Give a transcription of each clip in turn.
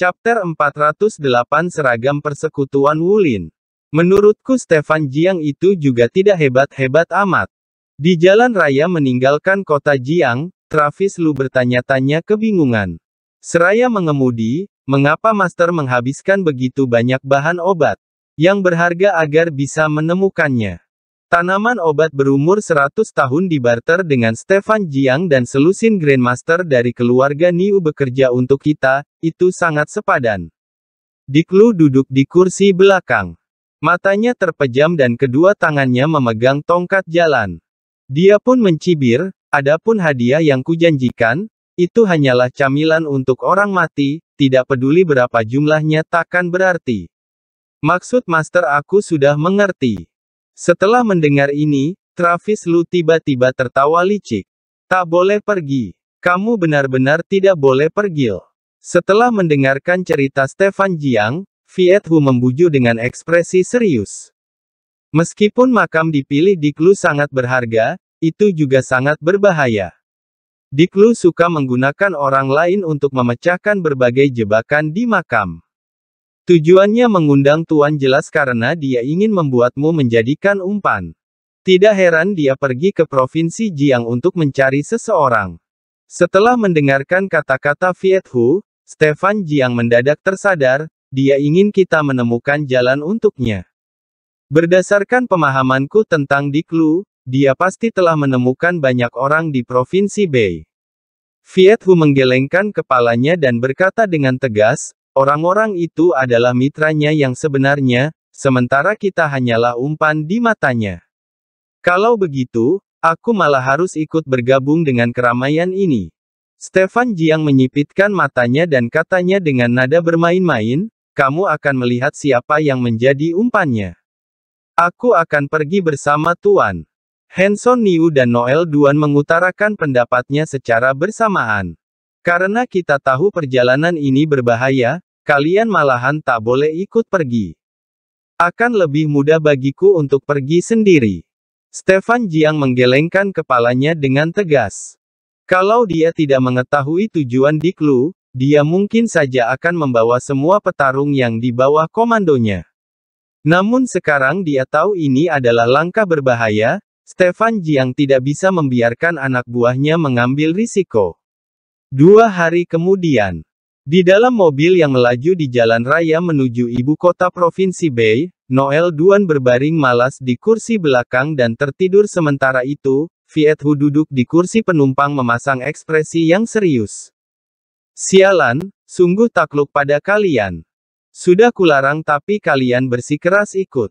Chapter 408 Seragam Persekutuan Wulin. Menurutku Stefan Jiang itu juga tidak hebat-hebat amat. Di jalan raya meninggalkan kota Jiang, Travis Lu bertanya-tanya kebingungan. Seraya mengemudi, mengapa Master menghabiskan begitu banyak bahan obat yang berharga agar bisa menemukannya. Tanaman obat berumur 100 tahun dibarter dengan Stefan Jiang dan selusin Grandmaster dari keluarga Niu bekerja untuk kita, itu sangat sepadan. Diklu duduk di kursi belakang. Matanya terpejam dan kedua tangannya memegang tongkat jalan. Dia pun mencibir, adapun hadiah yang kujanjikan, itu hanyalah camilan untuk orang mati, tidak peduli berapa jumlahnya takkan berarti. Maksud master aku sudah mengerti. Setelah mendengar ini, Travis Lu tiba-tiba tertawa licik. Tak boleh pergi. Kamu benar-benar tidak boleh pergi. Setelah mendengarkan cerita Stefan Jiang, Viet Hu membuju dengan ekspresi serius. Meskipun makam dipilih di Klu sangat berharga, itu juga sangat berbahaya. Diklu suka menggunakan orang lain untuk memecahkan berbagai jebakan di makam. Tujuannya mengundang Tuan jelas karena dia ingin membuatmu menjadikan umpan. Tidak heran dia pergi ke provinsi Jiang untuk mencari seseorang. Setelah mendengarkan kata-kata Viet Hu, Stefan Jiang mendadak tersadar, dia ingin kita menemukan jalan untuknya. Berdasarkan pemahamanku tentang Diklu, dia pasti telah menemukan banyak orang di provinsi Bei. Viet Hu menggelengkan kepalanya dan berkata dengan tegas, Orang-orang itu adalah mitranya yang sebenarnya, sementara kita hanyalah umpan di matanya. Kalau begitu, aku malah harus ikut bergabung dengan keramaian ini. Stefan Jiang menyipitkan matanya dan katanya dengan nada bermain-main, kamu akan melihat siapa yang menjadi umpannya. Aku akan pergi bersama Tuan. Hanson Niu dan Noel Duan mengutarakan pendapatnya secara bersamaan. Karena kita tahu perjalanan ini berbahaya, kalian malahan tak boleh ikut pergi. Akan lebih mudah bagiku untuk pergi sendiri. Stefan Jiang menggelengkan kepalanya dengan tegas. Kalau dia tidak mengetahui tujuan Diklu, dia mungkin saja akan membawa semua petarung yang di bawah komandonya. Namun sekarang dia tahu ini adalah langkah berbahaya, Stefan Jiang tidak bisa membiarkan anak buahnya mengambil risiko. Dua hari kemudian, di dalam mobil yang melaju di jalan raya menuju ibu kota Provinsi Bay, Noel Duan berbaring malas di kursi belakang dan tertidur sementara itu, Viet Hu duduk di kursi penumpang memasang ekspresi yang serius. Sialan, sungguh takluk pada kalian. Sudah kularang tapi kalian bersikeras ikut.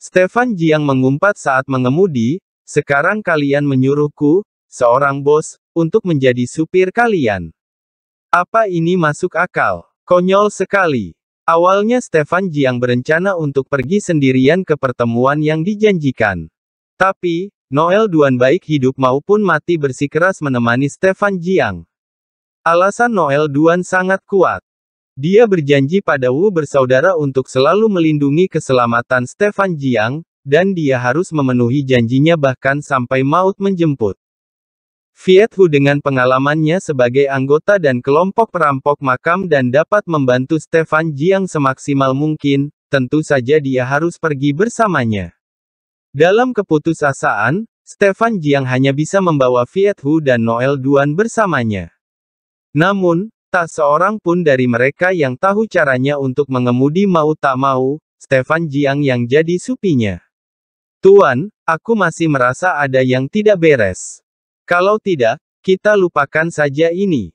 Stefan Jiang mengumpat saat mengemudi, sekarang kalian menyuruhku, seorang bos, untuk menjadi supir kalian. Apa ini masuk akal? Konyol sekali. Awalnya Stefan Jiang berencana untuk pergi sendirian ke pertemuan yang dijanjikan. Tapi, Noel Duan baik hidup maupun mati bersikeras menemani Stefan Jiang. Alasan Noel Duan sangat kuat. Dia berjanji pada Wu bersaudara untuk selalu melindungi keselamatan Stefan Jiang, dan dia harus memenuhi janjinya bahkan sampai maut menjemput. Viet Hu dengan pengalamannya sebagai anggota dan kelompok perampok makam dan dapat membantu Stefan Jiang semaksimal mungkin, tentu saja dia harus pergi bersamanya. Dalam keputusasaan, Stefan Jiang hanya bisa membawa Viet Hu dan Noel Duan bersamanya. Namun, tak seorang pun dari mereka yang tahu caranya untuk mengemudi mau tak mau, Stefan Jiang yang jadi supinya. Tuan, aku masih merasa ada yang tidak beres. Kalau tidak, kita lupakan saja ini.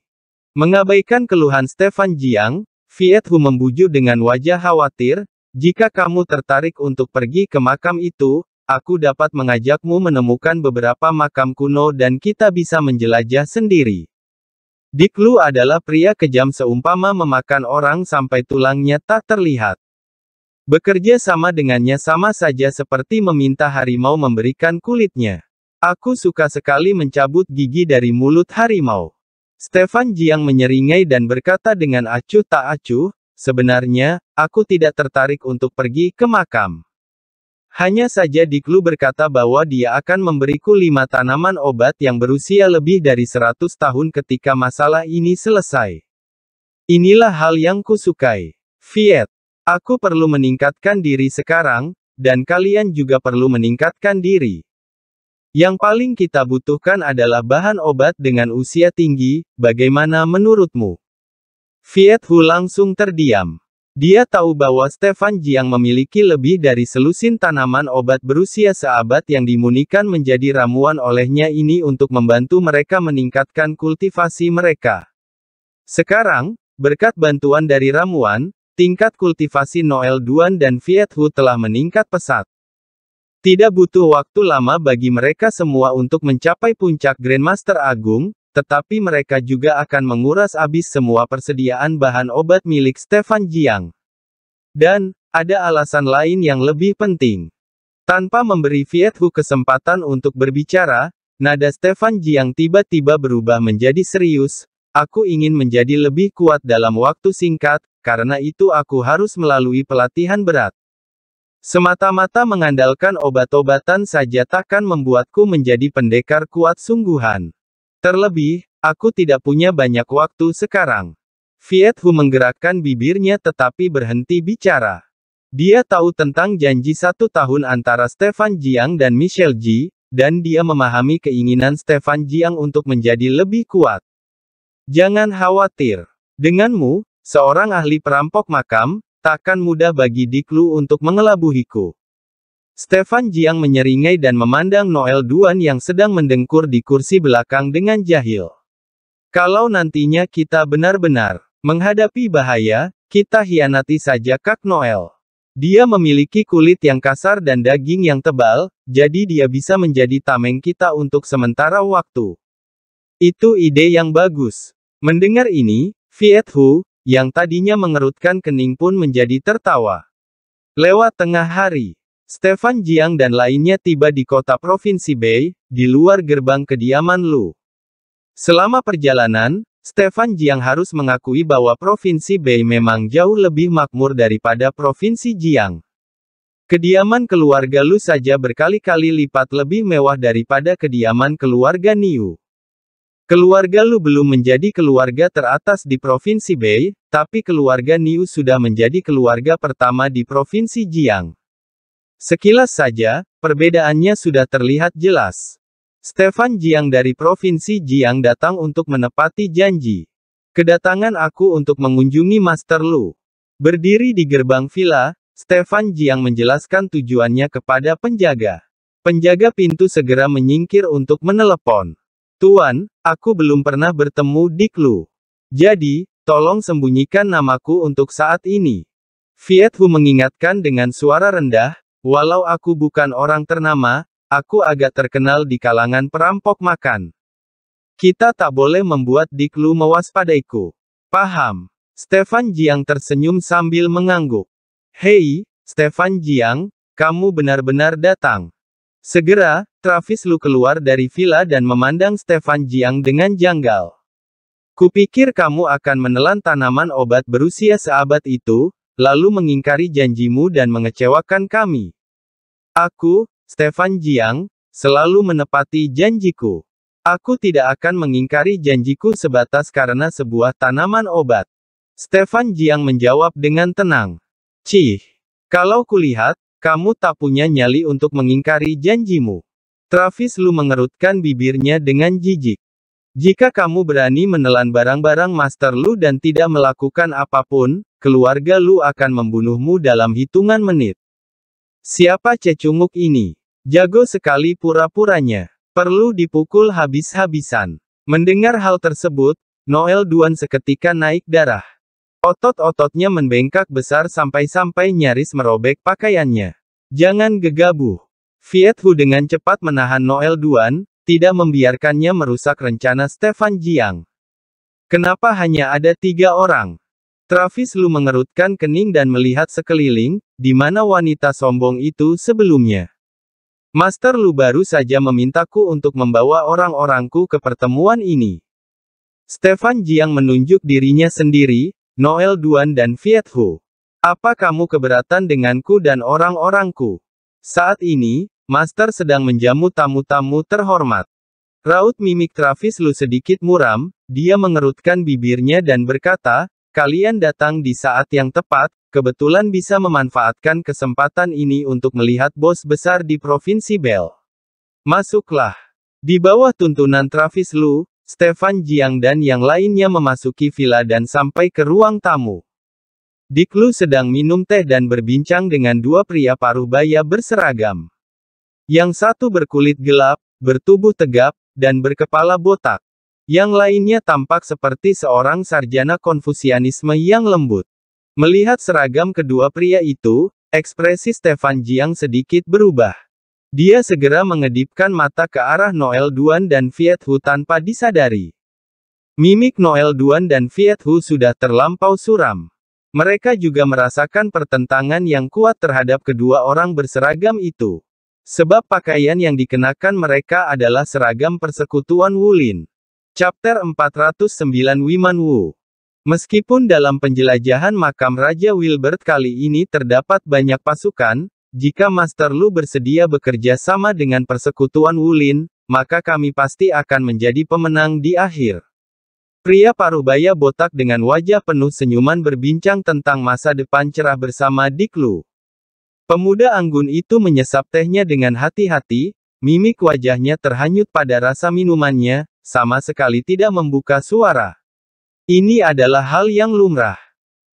Mengabaikan keluhan Stefan Jiang, Viet Hu membujur dengan wajah khawatir, jika kamu tertarik untuk pergi ke makam itu, aku dapat mengajakmu menemukan beberapa makam kuno dan kita bisa menjelajah sendiri. Diklu adalah pria kejam seumpama memakan orang sampai tulangnya tak terlihat. Bekerja sama dengannya sama saja seperti meminta harimau memberikan kulitnya. Aku suka sekali mencabut gigi dari mulut harimau. Stefan Jiang menyeringai dan berkata dengan acuh tak acuh, sebenarnya, aku tidak tertarik untuk pergi ke makam. Hanya saja Diklu berkata bahwa dia akan memberiku lima tanaman obat yang berusia lebih dari 100 tahun ketika masalah ini selesai. Inilah hal yang kusukai. Viet, aku perlu meningkatkan diri sekarang, dan kalian juga perlu meningkatkan diri. Yang paling kita butuhkan adalah bahan obat dengan usia tinggi, bagaimana menurutmu? Viet Hu langsung terdiam. Dia tahu bahwa Stefan Jiang memiliki lebih dari selusin tanaman obat berusia seabad yang dimunikan menjadi ramuan olehnya ini untuk membantu mereka meningkatkan kultivasi mereka. Sekarang, berkat bantuan dari ramuan, tingkat kultivasi Noel Duan dan Viet Hu telah meningkat pesat. Tidak butuh waktu lama bagi mereka semua untuk mencapai puncak Grandmaster Agung, tetapi mereka juga akan menguras habis semua persediaan bahan obat milik Stefan Jiang. Dan, ada alasan lain yang lebih penting. Tanpa memberi Viet Hu kesempatan untuk berbicara, nada Stefan Jiang tiba-tiba berubah menjadi serius, aku ingin menjadi lebih kuat dalam waktu singkat, karena itu aku harus melalui pelatihan berat. Semata-mata mengandalkan obat-obatan saja takkan membuatku menjadi pendekar kuat sungguhan. Terlebih, aku tidak punya banyak waktu sekarang. Viet Hu menggerakkan bibirnya tetapi berhenti bicara. Dia tahu tentang janji satu tahun antara Stefan Jiang dan Michelle Ji, dan dia memahami keinginan Stefan Jiang untuk menjadi lebih kuat. Jangan khawatir. Denganmu, seorang ahli perampok makam, Takkan mudah bagi Diklu untuk mengelabuhiku. Stefan Jiang menyeringai dan memandang Noel Duan yang sedang mendengkur di kursi belakang dengan jahil. Kalau nantinya kita benar-benar menghadapi bahaya, kita hianati saja Kak Noel. Dia memiliki kulit yang kasar dan daging yang tebal, jadi dia bisa menjadi tameng kita untuk sementara waktu. Itu ide yang bagus. Mendengar ini, Viet Hu, yang tadinya mengerutkan kening pun menjadi tertawa. Lewat tengah hari, Stefan Jiang dan lainnya tiba di kota Provinsi Bei, di luar gerbang kediaman Lu. Selama perjalanan, Stefan Jiang harus mengakui bahwa Provinsi Bei memang jauh lebih makmur daripada Provinsi Jiang. Kediaman keluarga Lu saja berkali-kali lipat lebih mewah daripada kediaman keluarga Niu. Keluarga Lu belum menjadi keluarga teratas di Provinsi Bei, tapi keluarga Niu sudah menjadi keluarga pertama di Provinsi Jiang. Sekilas saja, perbedaannya sudah terlihat jelas. Stefan Jiang dari Provinsi Jiang datang untuk menepati janji. Kedatangan aku untuk mengunjungi Master Lu. Berdiri di gerbang villa, Stefan Jiang menjelaskan tujuannya kepada penjaga. Penjaga pintu segera menyingkir untuk menelepon. Tuan, aku belum pernah bertemu Dick Lu. Jadi, tolong sembunyikan namaku untuk saat ini. Viet Hu mengingatkan dengan suara rendah, walau aku bukan orang ternama, aku agak terkenal di kalangan perampok makan. Kita tak boleh membuat Dick Lu mewaspadaiku. Paham. Stefan Jiang tersenyum sambil mengangguk. Hei, Stefan Jiang, kamu benar-benar datang. Segera, Travis Lu keluar dari villa dan memandang Stefan Jiang dengan janggal. Kupikir kamu akan menelan tanaman obat berusia seabad itu, lalu mengingkari janjimu dan mengecewakan kami. Aku, Stefan Jiang, selalu menepati janjiku. Aku tidak akan mengingkari janjiku sebatas karena sebuah tanaman obat. Stefan Jiang menjawab dengan tenang. Cih, kalau kulihat, kamu tak punya nyali untuk mengingkari janjimu. Travis Lu mengerutkan bibirnya dengan jijik. Jika kamu berani menelan barang-barang Master Lu dan tidak melakukan apapun, keluarga Lu akan membunuhmu dalam hitungan menit. Siapa cecunguk ini? Jago sekali pura-puranya. Perlu dipukul habis-habisan. Mendengar hal tersebut, Noel Duan seketika naik darah. Otot-ototnya membengkak besar sampai-sampai nyaris merobek pakaiannya. Jangan gegabah. Viet Hu dengan cepat menahan Noel Duan, tidak membiarkannya merusak rencana Stefan Jiang. Kenapa hanya ada tiga orang? Travis Lu mengerutkan kening dan melihat sekeliling, di mana wanita sombong itu sebelumnya. Master Lu baru saja memintaku untuk membawa orang-orangku ke pertemuan ini. Stefan Jiang menunjuk dirinya sendiri, Noel Duan dan Viet Hu. Apa kamu keberatan denganku dan orang-orangku? Saat ini, Master sedang menjamu tamu-tamu terhormat. Raut mimik Travis Lu sedikit muram, dia mengerutkan bibirnya dan berkata, kalian datang di saat yang tepat, kebetulan bisa memanfaatkan kesempatan ini untuk melihat bos besar di Provinsi Bell. Masuklah. Di bawah tuntunan Travis Lu, Stefan Jiang dan yang lainnya memasuki villa dan sampai ke ruang tamu. Diklu sedang minum teh dan berbincang dengan dua pria paruh baya berseragam. Yang satu berkulit gelap, bertubuh tegap, dan berkepala botak. Yang lainnya tampak seperti seorang sarjana konfusianisme yang lembut. Melihat seragam kedua pria itu, ekspresi Stefan Jiang sedikit berubah. Dia segera mengedipkan mata ke arah Noel Duan dan Viet Hu tanpa disadari. Mimik Noel Duan dan Viet Hu sudah terlampau suram. Mereka juga merasakan pertentangan yang kuat terhadap kedua orang berseragam itu. Sebab pakaian yang dikenakan mereka adalah seragam persekutuan Wulin. Chapter 409 Wiman Wu Meskipun dalam penjelajahan makam Raja Wilbert kali ini terdapat banyak pasukan, jika Master Lu bersedia bekerja sama dengan persekutuan Wulin, maka kami pasti akan menjadi pemenang di akhir. Pria Parubaya botak dengan wajah penuh senyuman berbincang tentang masa depan cerah bersama Dick Lu. Pemuda anggun itu menyesap tehnya dengan hati-hati, mimik wajahnya terhanyut pada rasa minumannya, sama sekali tidak membuka suara. Ini adalah hal yang lumrah.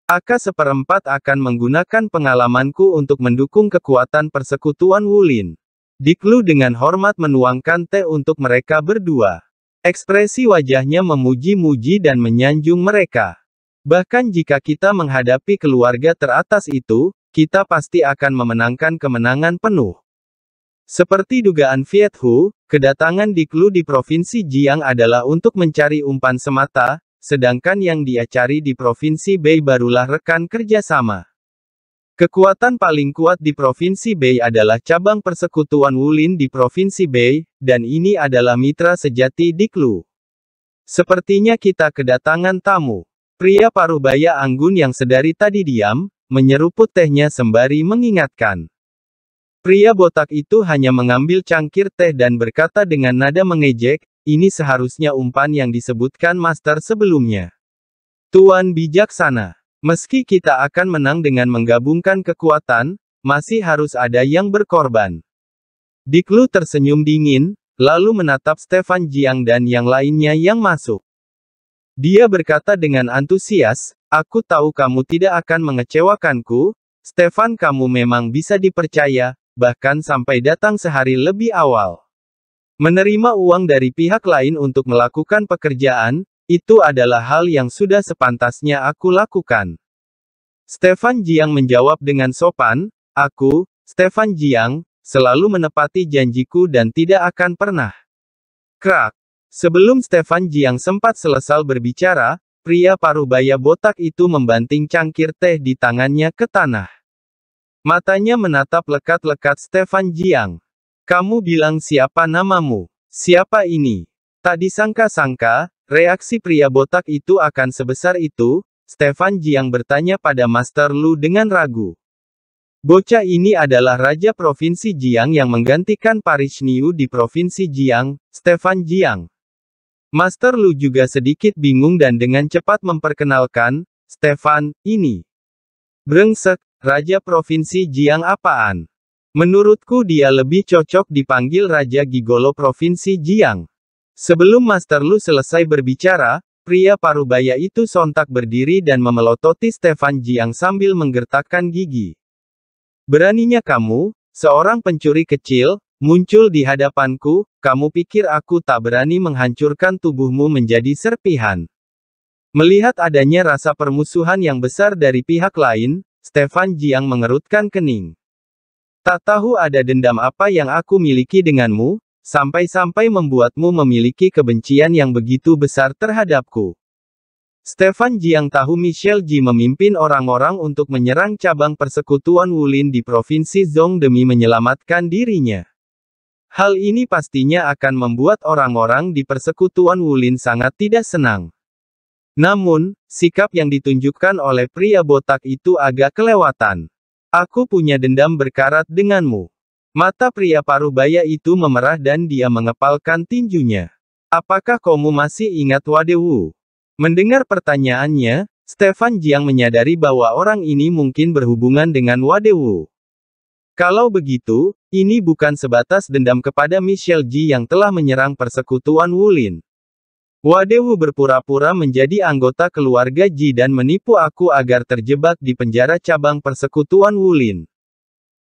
Aka seperempat akan menggunakan pengalamanku untuk mendukung kekuatan persekutuan Wulin. Diklu dengan hormat menuangkan teh untuk mereka berdua. Ekspresi wajahnya memuji-muji dan menyanjung mereka. Bahkan jika kita menghadapi keluarga teratas itu, kita pasti akan memenangkan kemenangan penuh. Seperti dugaan Viet Hu, kedatangan Diklu di Provinsi Jiang adalah untuk mencari umpan semata, sedangkan yang dia cari di Provinsi B barulah rekan kerjasama. Kekuatan paling kuat di Provinsi B adalah cabang persekutuan Wulin di Provinsi B, dan ini adalah mitra sejati di Klu Sepertinya kita kedatangan tamu. Pria paruh baya anggun yang sedari tadi diam, menyeruput tehnya sembari mengingatkan. Pria botak itu hanya mengambil cangkir teh dan berkata dengan nada mengejek, ini seharusnya umpan yang disebutkan master sebelumnya. Tuan bijaksana. Meski kita akan menang dengan menggabungkan kekuatan, masih harus ada yang berkorban. Diklu tersenyum dingin, lalu menatap Stefan Jiang dan yang lainnya yang masuk. Dia berkata dengan antusias, Aku tahu kamu tidak akan mengecewakanku, Stefan kamu memang bisa dipercaya, bahkan sampai datang sehari lebih awal. Menerima uang dari pihak lain untuk melakukan pekerjaan, itu adalah hal yang sudah sepantasnya aku lakukan. Stefan Jiang menjawab dengan sopan, aku, Stefan Jiang, selalu menepati janjiku dan tidak akan pernah. Krak. Sebelum Stefan Jiang sempat selesai berbicara, pria parubaya botak itu membanting cangkir teh di tangannya ke tanah. Matanya menatap lekat-lekat Stefan Jiang. Kamu bilang siapa namamu? Siapa ini? Tak disangka-sangka, reaksi pria botak itu akan sebesar itu, Stefan Jiang bertanya pada Master Lu dengan ragu. Bocah ini adalah Raja Provinsi Jiang yang menggantikan Paris Niu di Provinsi Jiang, Stefan Jiang. Master Lu juga sedikit bingung dan dengan cepat memperkenalkan, Stefan, ini. Brengsek, Raja Provinsi Jiang apaan? Menurutku dia lebih cocok dipanggil Raja Gigolo Provinsi Jiang. Sebelum Master Lu selesai berbicara, pria parubaya itu sontak berdiri dan memelototi Stefan Jiang sambil menggertakkan gigi. Beraninya kamu, seorang pencuri kecil, muncul di hadapanku, kamu pikir aku tak berani menghancurkan tubuhmu menjadi serpihan. Melihat adanya rasa permusuhan yang besar dari pihak lain, Stefan Jiang mengerutkan kening. Tak tahu ada dendam apa yang aku miliki denganmu, sampai-sampai membuatmu memiliki kebencian yang begitu besar terhadapku. Stefan Jiang tahu Michelle Ji memimpin orang-orang untuk menyerang cabang persekutuan Wulin di Provinsi Zhong demi menyelamatkan dirinya. Hal ini pastinya akan membuat orang-orang di persekutuan Wulin sangat tidak senang. Namun, sikap yang ditunjukkan oleh pria botak itu agak kelewatan. Aku punya dendam berkarat denganmu. Mata pria paruh baya itu memerah dan dia mengepalkan tinjunya. Apakah kamu masih ingat Wadewu? Mendengar pertanyaannya, Stefan Jiang menyadari bahwa orang ini mungkin berhubungan dengan Wadewu. Kalau begitu, ini bukan sebatas dendam kepada Michelle Ji yang telah menyerang persekutuan Wulin. Wadewu berpura-pura menjadi anggota keluarga Ji dan menipu aku agar terjebak di penjara cabang persekutuan Wulin.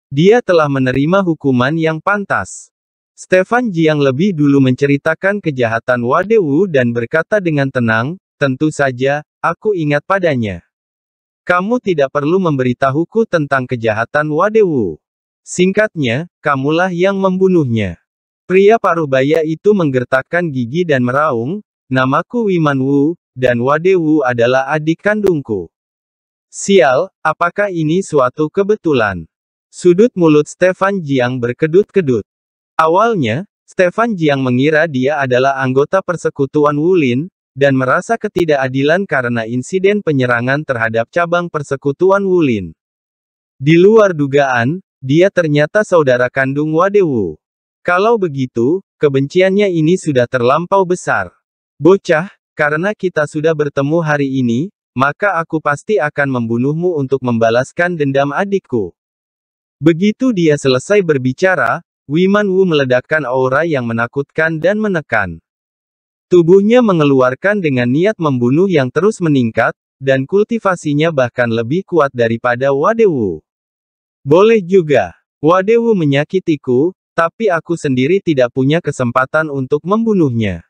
Dia telah menerima hukuman yang pantas. Stefan Ji yang lebih dulu menceritakan kejahatan Wadewu dan berkata dengan tenang, tentu saja, aku ingat padanya. Kamu tidak perlu memberitahuku tentang kejahatan Wadewu. Singkatnya, kamulah yang membunuhnya. Pria paruh baya itu menggertakkan gigi dan meraung, Namaku Wiman Wu, dan Wade Wu adalah adik kandungku. Sial, apakah ini suatu kebetulan? Sudut mulut Stefan Jiang berkedut-kedut. Awalnya, Stefan Jiang mengira dia adalah anggota persekutuan Wulin, dan merasa ketidakadilan karena insiden penyerangan terhadap cabang persekutuan Wulin. Di luar dugaan, dia ternyata saudara kandung Wadewu. Kalau begitu, kebenciannya ini sudah terlampau besar. Bocah, karena kita sudah bertemu hari ini, maka aku pasti akan membunuhmu untuk membalaskan dendam adikku. Begitu dia selesai berbicara, Wiman Wu meledakkan aura yang menakutkan dan menekan. Tubuhnya mengeluarkan dengan niat membunuh yang terus meningkat, dan kultivasinya bahkan lebih kuat daripada Wadewu. Boleh juga, Wadewu menyakitiku, tapi aku sendiri tidak punya kesempatan untuk membunuhnya.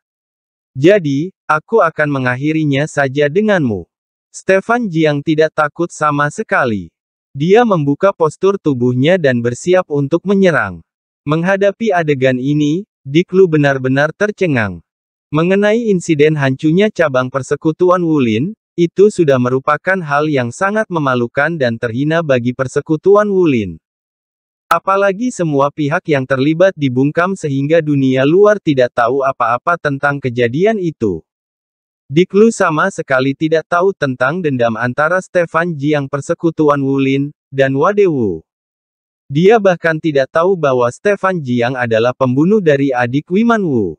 Jadi, aku akan mengakhirinya saja denganmu. Stefan Jiang tidak takut sama sekali. Dia membuka postur tubuhnya dan bersiap untuk menyerang. Menghadapi adegan ini, Diklu benar-benar tercengang. Mengenai insiden hancurnya cabang persekutuan Wulin, itu sudah merupakan hal yang sangat memalukan dan terhina bagi persekutuan Wulin. Apalagi semua pihak yang terlibat dibungkam sehingga dunia luar tidak tahu apa-apa tentang kejadian itu. Diklu sama sekali tidak tahu tentang dendam antara Stefan Jiang persekutuan Wulin, dan Wadewu. Dia bahkan tidak tahu bahwa Stefan Jiang adalah pembunuh dari adik Wiman Wu.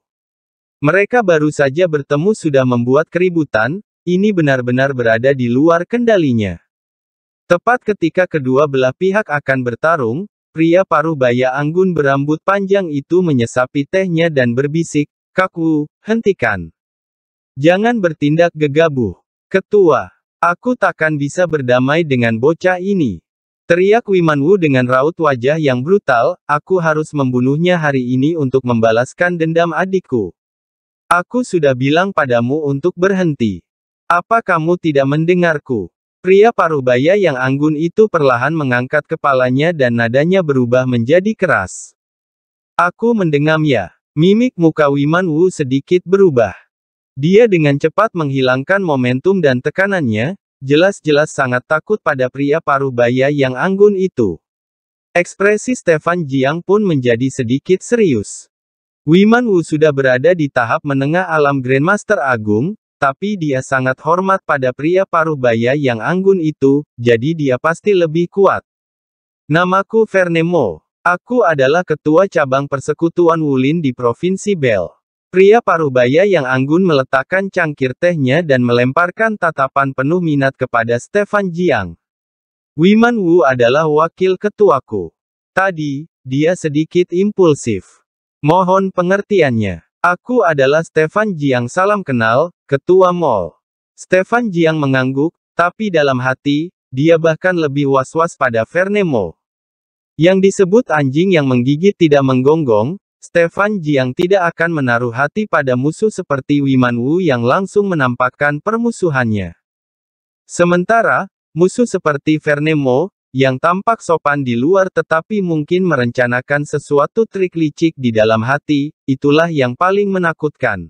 Mereka baru saja bertemu sudah membuat keributan, ini benar-benar berada di luar kendalinya. Tepat ketika kedua belah pihak akan bertarung, Pria paruh baya anggun berambut panjang itu menyesapi tehnya dan berbisik, Kaku, hentikan. Jangan bertindak gegabah. Ketua, aku takkan bisa berdamai dengan bocah ini. Teriak Wimanwu dengan raut wajah yang brutal, aku harus membunuhnya hari ini untuk membalaskan dendam adikku. Aku sudah bilang padamu untuk berhenti. Apa kamu tidak mendengarku? Pria Parubaya yang anggun itu perlahan mengangkat kepalanya dan nadanya berubah menjadi keras. Aku ya. Mimik muka Wiman Wu sedikit berubah. Dia dengan cepat menghilangkan momentum dan tekanannya, jelas-jelas sangat takut pada pria Parubaya yang anggun itu. Ekspresi Stefan Jiang pun menjadi sedikit serius. Wiman Wu sudah berada di tahap menengah alam Grandmaster Agung, tapi dia sangat hormat pada pria paruh baya yang anggun itu, jadi dia pasti lebih kuat. Namaku Vernemo. Aku adalah ketua cabang persekutuan Wulin di Provinsi Bel. Pria paruh baya yang anggun meletakkan cangkir tehnya dan melemparkan tatapan penuh minat kepada Stefan Jiang. Wiman Wu adalah wakil ketuaku. Tadi, dia sedikit impulsif. Mohon pengertiannya. Aku adalah Stefan Jiang salam kenal, ketua mall. Stefan Jiang mengangguk, tapi dalam hati, dia bahkan lebih was-was pada Vernemo. Yang disebut anjing yang menggigit tidak menggonggong, Stefan Jiang tidak akan menaruh hati pada musuh seperti Wiman Wu yang langsung menampakkan permusuhannya. Sementara, musuh seperti Vernemo, yang tampak sopan di luar tetapi mungkin merencanakan sesuatu trik licik di dalam hati, itulah yang paling menakutkan.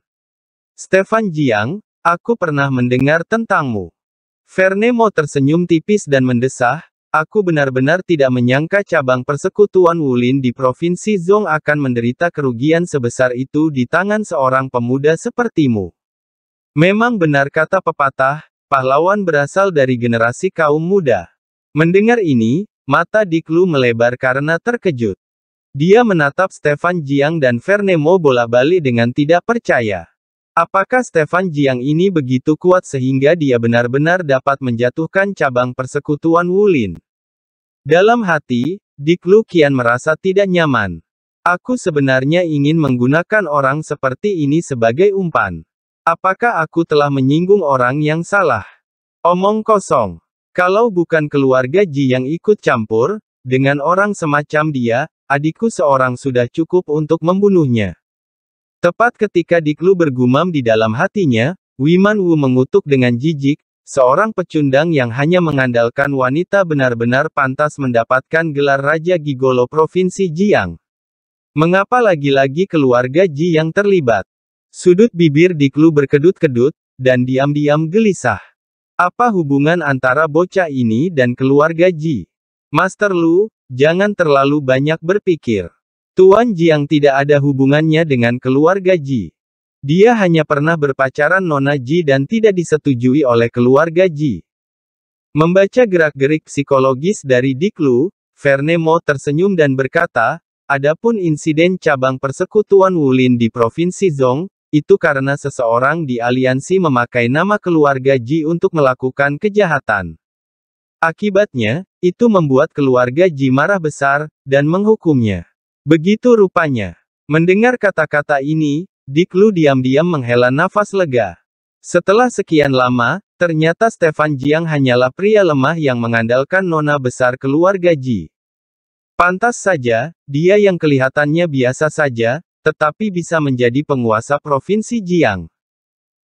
Stefan Jiang, aku pernah mendengar tentangmu. Vernemo tersenyum tipis dan mendesah, aku benar-benar tidak menyangka cabang persekutuan Wulin di Provinsi Zhong akan menderita kerugian sebesar itu di tangan seorang pemuda sepertimu. Memang benar kata pepatah, pahlawan berasal dari generasi kaum muda. Mendengar ini, mata Diklu melebar karena terkejut. Dia menatap Stefan Jiang dan Vernemo bola-balik dengan tidak percaya. Apakah Stefan Jiang ini begitu kuat sehingga dia benar-benar dapat menjatuhkan cabang persekutuan Wulin? Dalam hati, Diklu kian merasa tidak nyaman. Aku sebenarnya ingin menggunakan orang seperti ini sebagai umpan. Apakah aku telah menyinggung orang yang salah? Omong kosong. Kalau bukan keluarga Ji yang ikut campur, dengan orang semacam dia, adikku seorang sudah cukup untuk membunuhnya. Tepat ketika Diklu bergumam di dalam hatinya, Wiman Wu mengutuk dengan jijik, seorang pecundang yang hanya mengandalkan wanita benar-benar pantas mendapatkan gelar Raja Gigolo Provinsi Jiang. Mengapa lagi-lagi keluarga Ji yang terlibat? Sudut bibir Diklu berkedut-kedut, dan diam-diam gelisah. Apa hubungan antara bocah ini dan keluarga Ji? Master Lu, jangan terlalu banyak berpikir. Tuan Ji yang tidak ada hubungannya dengan keluarga Ji. Dia hanya pernah berpacaran Nona Ji dan tidak disetujui oleh keluarga Ji. Membaca gerak-gerik psikologis dari Dick Lu, Vernemo tersenyum dan berkata, Adapun insiden cabang persekutuan Wulin di Provinsi Zong, itu karena seseorang di aliansi memakai nama keluarga Ji untuk melakukan kejahatan. Akibatnya, itu membuat keluarga Ji marah besar, dan menghukumnya. Begitu rupanya. Mendengar kata-kata ini, Dick diam-diam menghela nafas lega. Setelah sekian lama, ternyata Stefan Jiang hanyalah pria lemah yang mengandalkan nona besar keluarga Ji. Pantas saja, dia yang kelihatannya biasa saja, tetapi bisa menjadi penguasa Provinsi Jiang.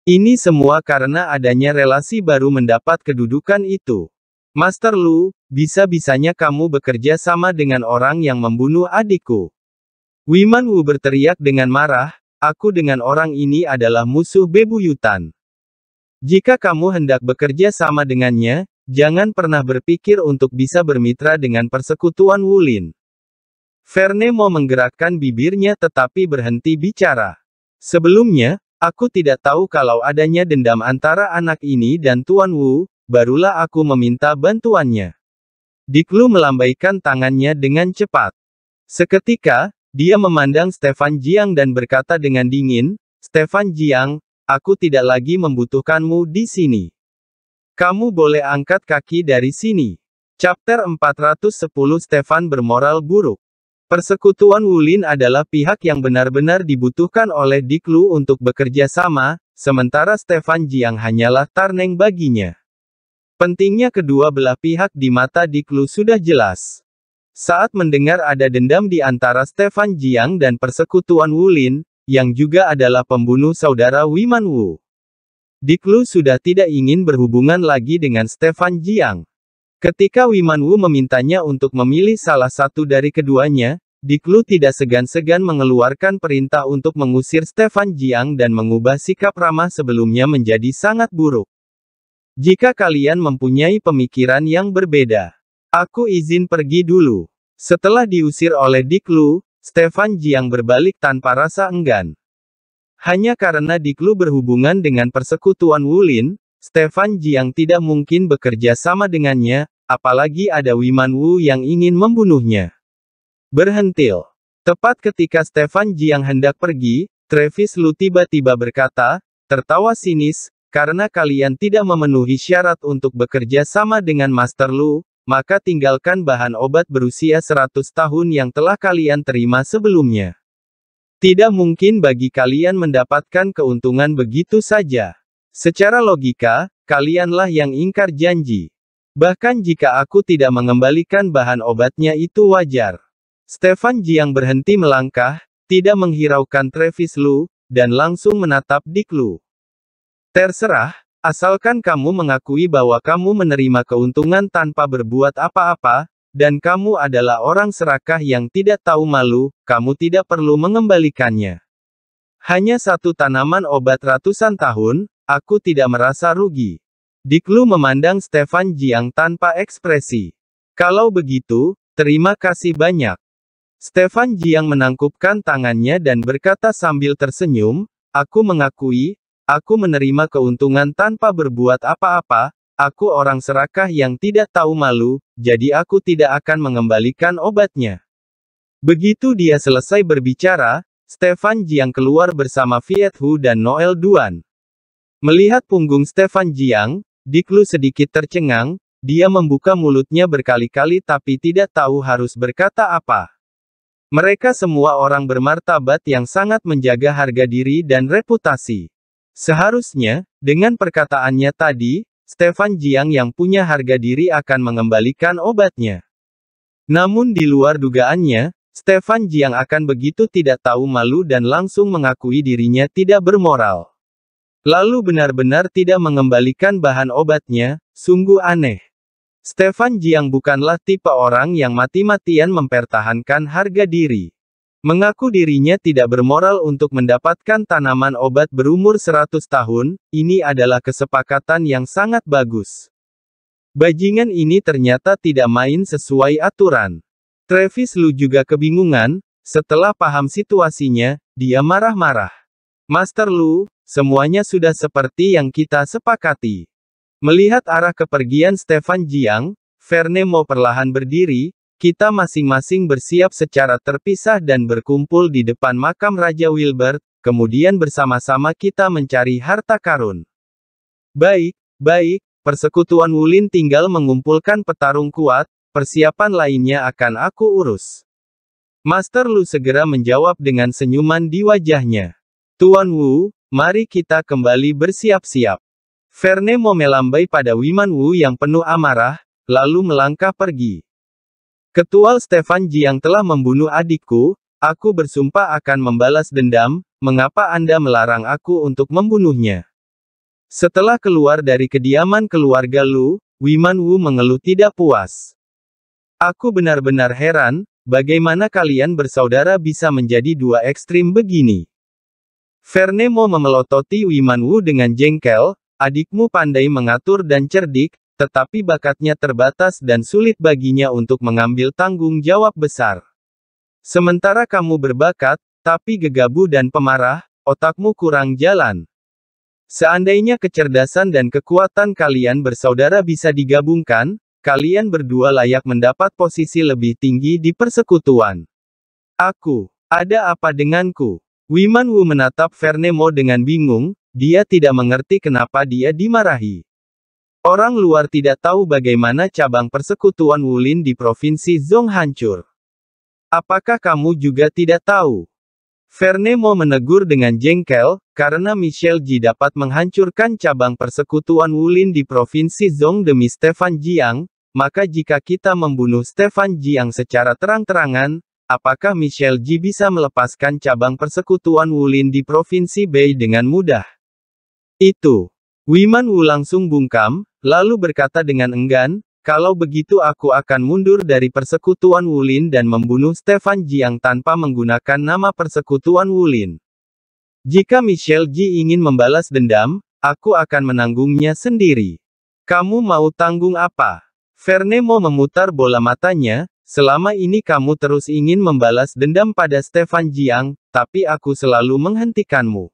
Ini semua karena adanya relasi baru mendapat kedudukan itu. Master Lu, bisa-bisanya kamu bekerja sama dengan orang yang membunuh adikku. Wiman Wu berteriak dengan marah, aku dengan orang ini adalah musuh bebuyutan. Jika kamu hendak bekerja sama dengannya, jangan pernah berpikir untuk bisa bermitra dengan persekutuan Wulin. Verne mau menggerakkan bibirnya tetapi berhenti bicara. Sebelumnya, aku tidak tahu kalau adanya dendam antara anak ini dan Tuan Wu, barulah aku meminta bantuannya. Diklu melambaikan tangannya dengan cepat. Seketika, dia memandang Stefan Jiang dan berkata dengan dingin, Stefan Jiang, aku tidak lagi membutuhkanmu di sini. Kamu boleh angkat kaki dari sini. Chapter 410 Stefan bermoral buruk. Persekutuan Wulin adalah pihak yang benar-benar dibutuhkan oleh Diklu untuk bekerja sama, sementara Stefan Jiang hanyalah tarneng baginya. Pentingnya kedua belah pihak di mata Diklu sudah jelas. Saat mendengar ada dendam di antara Stefan Jiang dan persekutuan Wulin, yang juga adalah pembunuh saudara Wiman Wu. Diklu sudah tidak ingin berhubungan lagi dengan Stefan Jiang. Ketika Wiman Wu memintanya untuk memilih salah satu dari keduanya, Diklu tidak segan-segan mengeluarkan perintah untuk mengusir Stefan Jiang dan mengubah sikap ramah sebelumnya menjadi sangat buruk. Jika kalian mempunyai pemikiran yang berbeda, aku izin pergi dulu. Setelah diusir oleh Diklu, Stefan Jiang berbalik tanpa rasa enggan. Hanya karena Diklu berhubungan dengan persekutuan Wulin, Stefan Jiang tidak mungkin bekerja sama dengannya, apalagi ada Wiman Wu yang ingin membunuhnya. Berhentil. Tepat ketika Stefan Jiang hendak pergi, Travis Lu tiba-tiba berkata, tertawa sinis, karena kalian tidak memenuhi syarat untuk bekerja sama dengan Master Lu, maka tinggalkan bahan obat berusia 100 tahun yang telah kalian terima sebelumnya. Tidak mungkin bagi kalian mendapatkan keuntungan begitu saja. Secara logika, kalianlah yang ingkar janji. Bahkan jika aku tidak mengembalikan bahan obatnya itu wajar. Stefan Jiang berhenti melangkah, tidak menghiraukan Travis Lu, dan langsung menatap Dick Lu. Terserah, asalkan kamu mengakui bahwa kamu menerima keuntungan tanpa berbuat apa-apa, dan kamu adalah orang serakah yang tidak tahu malu, kamu tidak perlu mengembalikannya. Hanya satu tanaman obat ratusan tahun, Aku tidak merasa rugi. Diklu memandang Stefan Jiang tanpa ekspresi. Kalau begitu, terima kasih banyak. Stefan Jiang menangkupkan tangannya dan berkata sambil tersenyum, Aku mengakui, aku menerima keuntungan tanpa berbuat apa-apa, aku orang serakah yang tidak tahu malu, jadi aku tidak akan mengembalikan obatnya. Begitu dia selesai berbicara, Stefan Jiang keluar bersama Viet Hu dan Noel Duan. Melihat punggung Stefan Jiang, Diklu sedikit tercengang, dia membuka mulutnya berkali-kali tapi tidak tahu harus berkata apa. Mereka semua orang bermartabat yang sangat menjaga harga diri dan reputasi. Seharusnya, dengan perkataannya tadi, Stefan Jiang yang punya harga diri akan mengembalikan obatnya. Namun di luar dugaannya, Stefan Jiang akan begitu tidak tahu malu dan langsung mengakui dirinya tidak bermoral. Lalu benar-benar tidak mengembalikan bahan obatnya, sungguh aneh. Stefan Jiang bukanlah tipe orang yang mati-matian mempertahankan harga diri. Mengaku dirinya tidak bermoral untuk mendapatkan tanaman obat berumur 100 tahun, ini adalah kesepakatan yang sangat bagus. Bajingan ini ternyata tidak main sesuai aturan. Travis Lu juga kebingungan, setelah paham situasinya, dia marah-marah. Master Lu, Semuanya sudah seperti yang kita sepakati. Melihat arah kepergian Stefan Jiang, Verne mau perlahan berdiri, kita masing-masing bersiap secara terpisah dan berkumpul di depan makam Raja Wilbert, kemudian bersama-sama kita mencari harta karun. Baik, baik, persekutuan Wulin tinggal mengumpulkan petarung kuat, persiapan lainnya akan aku urus. Master Lu segera menjawab dengan senyuman di wajahnya. Tuan Wu, Mari kita kembali bersiap-siap. Verne mau melambai pada Wiman Wu yang penuh amarah, lalu melangkah pergi. Ketua Stefan Ji yang telah membunuh adikku, aku bersumpah akan membalas dendam, mengapa Anda melarang aku untuk membunuhnya? Setelah keluar dari kediaman keluarga Lu, Wiman Wu mengeluh tidak puas. Aku benar-benar heran, bagaimana kalian bersaudara bisa menjadi dua ekstrim begini. Fernemo memelototi Wimanwu dengan jengkel, adikmu pandai mengatur dan cerdik, tetapi bakatnya terbatas dan sulit baginya untuk mengambil tanggung jawab besar. Sementara kamu berbakat, tapi gegabah dan pemarah, otakmu kurang jalan. Seandainya kecerdasan dan kekuatan kalian bersaudara bisa digabungkan, kalian berdua layak mendapat posisi lebih tinggi di persekutuan. Aku, ada apa denganku? Wiman Wu menatap Vernemo dengan bingung, dia tidak mengerti kenapa dia dimarahi. Orang luar tidak tahu bagaimana cabang persekutuan Wulin di provinsi Zhong hancur. Apakah kamu juga tidak tahu? Vernemo menegur dengan jengkel, karena Michelle Ji dapat menghancurkan cabang persekutuan Wulin di provinsi Zhong demi Stefan Jiang, maka jika kita membunuh Stefan Jiang secara terang-terangan, Apakah Michelle G bisa melepaskan cabang persekutuan Wulin di Provinsi Bay dengan mudah? Itu. Wiman Wu langsung bungkam, lalu berkata dengan enggan, kalau begitu aku akan mundur dari persekutuan Wulin dan membunuh Stefan Jiang tanpa menggunakan nama persekutuan Wulin. Jika Michelle Ji ingin membalas dendam, aku akan menanggungnya sendiri. Kamu mau tanggung apa? Fernemo memutar bola matanya, Selama ini kamu terus ingin membalas dendam pada Stefan Jiang, tapi aku selalu menghentikanmu.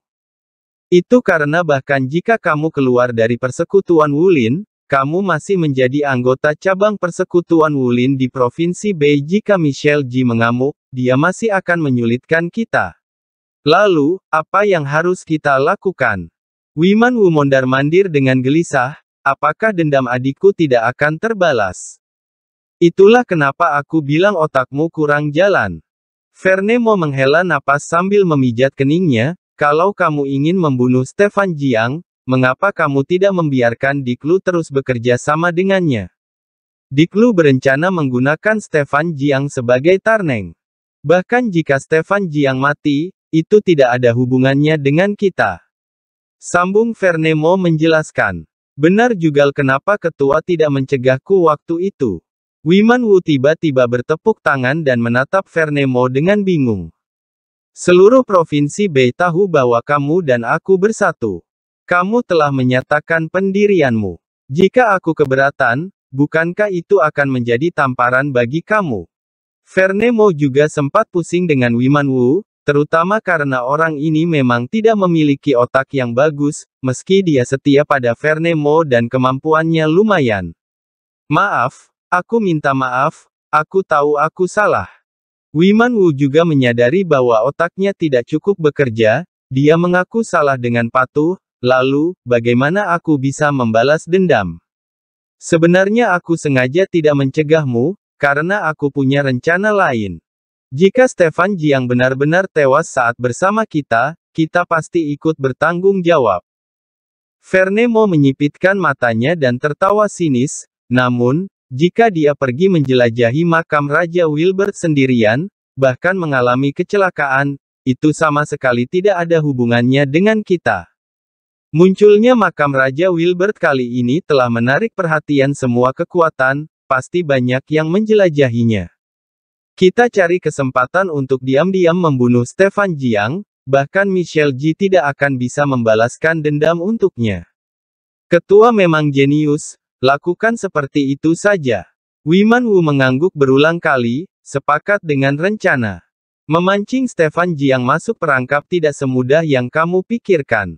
Itu karena bahkan jika kamu keluar dari persekutuan Wulin, kamu masih menjadi anggota cabang persekutuan Wulin di Provinsi B. Jika Michelle Ji mengamuk, dia masih akan menyulitkan kita. Lalu, apa yang harus kita lakukan? Wiman Wumondar mandir dengan gelisah, apakah dendam adikku tidak akan terbalas? Itulah kenapa aku bilang otakmu kurang jalan. Fernemo menghela napas sambil memijat keningnya, kalau kamu ingin membunuh Stefan Jiang, mengapa kamu tidak membiarkan Diklu terus bekerja sama dengannya? Diklu berencana menggunakan Stefan Jiang sebagai tarneng. Bahkan jika Stefan Jiang mati, itu tidak ada hubungannya dengan kita. Sambung Fernemo menjelaskan. Benar juga kenapa ketua tidak mencegahku waktu itu. Wiman Wu tiba-tiba bertepuk tangan dan menatap Fernemo dengan bingung. Seluruh provinsi Bei tahu bahwa kamu dan aku bersatu. Kamu telah menyatakan pendirianmu. Jika aku keberatan, bukankah itu akan menjadi tamparan bagi kamu? Fernemo juga sempat pusing dengan Wiman Wu, terutama karena orang ini memang tidak memiliki otak yang bagus, meski dia setia pada Fernemo dan kemampuannya lumayan. Maaf, Aku minta maaf, aku tahu aku salah. Wiman Wu juga menyadari bahwa otaknya tidak cukup bekerja, dia mengaku salah dengan patuh, lalu, bagaimana aku bisa membalas dendam? Sebenarnya aku sengaja tidak mencegahmu, karena aku punya rencana lain. Jika Stefan Jiang benar-benar tewas saat bersama kita, kita pasti ikut bertanggung jawab. Vernemo menyipitkan matanya dan tertawa sinis, namun, jika dia pergi menjelajahi makam Raja Wilbert sendirian, bahkan mengalami kecelakaan, itu sama sekali tidak ada hubungannya dengan kita. Munculnya makam Raja Wilbert kali ini telah menarik perhatian semua kekuatan, pasti banyak yang menjelajahinya. Kita cari kesempatan untuk diam-diam membunuh Stefan Jiang, bahkan Michelle Ji tidak akan bisa membalaskan dendam untuknya. Ketua memang jenius, Lakukan seperti itu saja. Wiman Wu mengangguk berulang kali, sepakat dengan rencana. Memancing Stefan Jiang masuk perangkap tidak semudah yang kamu pikirkan.